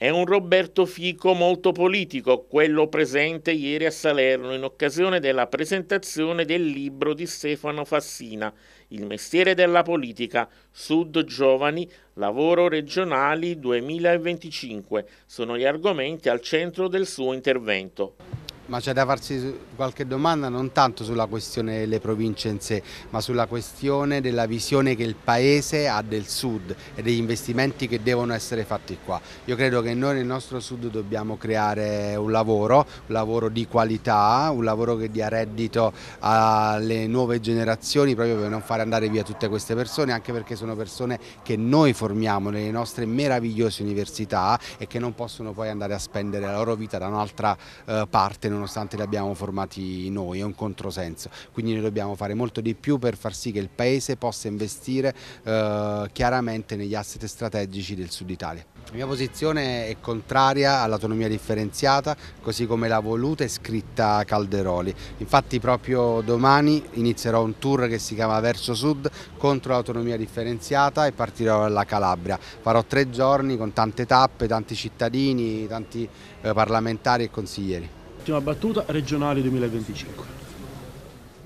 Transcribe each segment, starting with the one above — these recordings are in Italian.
È un Roberto Fico molto politico, quello presente ieri a Salerno in occasione della presentazione del libro di Stefano Fassina, Il mestiere della politica, Sud Giovani, Lavoro regionali 2025. Sono gli argomenti al centro del suo intervento. Ma c'è da farsi qualche domanda non tanto sulla questione delle province in sé, ma sulla questione della visione che il Paese ha del Sud e degli investimenti che devono essere fatti qua. Io credo che noi nel nostro Sud dobbiamo creare un lavoro, un lavoro di qualità, un lavoro che dia reddito alle nuove generazioni proprio per non fare andare via tutte queste persone, anche perché sono persone che noi formiamo nelle nostre meravigliose università e che non possono poi andare a spendere la loro vita da un'altra eh, parte Non nonostante li abbiamo formati noi, è un controsenso, quindi noi dobbiamo fare molto di più per far sì che il Paese possa investire eh, chiaramente negli asset strategici del Sud Italia. La mia posizione è contraria all'autonomia differenziata, così come l'ha voluta e scritta Calderoli. Infatti proprio domani inizierò un tour che si chiama Verso Sud contro l'autonomia differenziata e partirò dalla Calabria. Farò tre giorni con tante tappe, tanti cittadini, tanti eh, parlamentari e consiglieri ultima battuta, regionale 2025.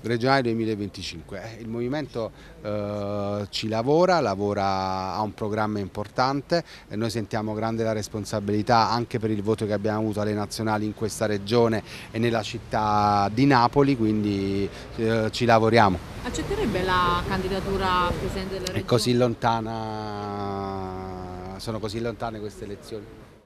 Regionale 2025. Eh, il movimento eh, ci lavora, lavora, ha un programma importante e noi sentiamo grande la responsabilità anche per il voto che abbiamo avuto alle nazionali in questa regione e nella città di Napoli, quindi eh, ci lavoriamo. Accetterebbe la candidatura Presidente della Regione? È così lontana, sono così lontane queste elezioni.